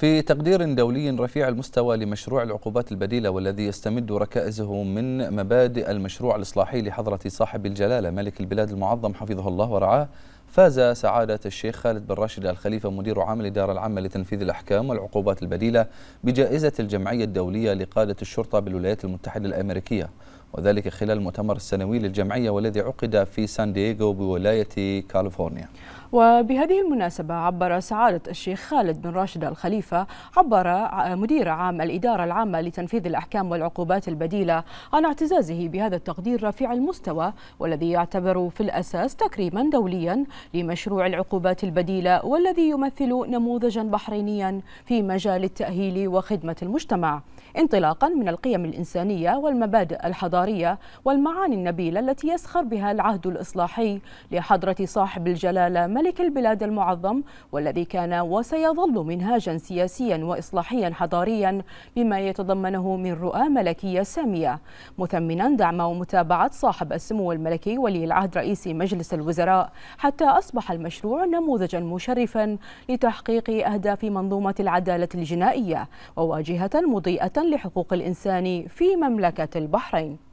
في تقدير دولي رفيع المستوى لمشروع العقوبات البديلة والذي يستمد ركائزه من مبادئ المشروع الإصلاحي لحضرة صاحب الجلالة ملك البلاد المعظم حفظه الله ورعاه فاز سعادة الشيخ خالد بن راشد الخليفة مدير عام الإدارة العامة لتنفيذ الأحكام والعقوبات البديلة بجائزة الجمعية الدولية لقادة الشرطة بالولايات المتحدة الأمريكية وذلك خلال المؤتمر السنوي للجمعية والذي عقد في سان دييغو بولاية كاليفورنيا وبهذه المناسبة عبر سعادة الشيخ خالد بن راشد الخليفة عبر مدير عام الإدارة العامة لتنفيذ الأحكام والعقوبات البديلة عن اعتزازه بهذا التقدير رفيع المستوى والذي يعتبر في الأساس تكريما دوليا لمشروع العقوبات البديلة والذي يمثل نموذجا بحرينيا في مجال التأهيل وخدمة المجتمع انطلاقا من القيم الإنسانية والمبادئ الحضارية الحضارية والمعاني النبيلة التي يسخر بها العهد الإصلاحي لحضرة صاحب الجلالة ملك البلاد المعظم والذي كان وسيظل منهاجا سياسيا وإصلاحيا حضاريا بما يتضمنه من رؤى ملكية سامية مثمنا دعم ومتابعة صاحب السمو الملكي ولي العهد رئيس مجلس الوزراء حتى أصبح المشروع نموذجا مشرفا لتحقيق أهداف منظومة العدالة الجنائية وواجهة مضيئة لحقوق الإنسان في مملكة البحرين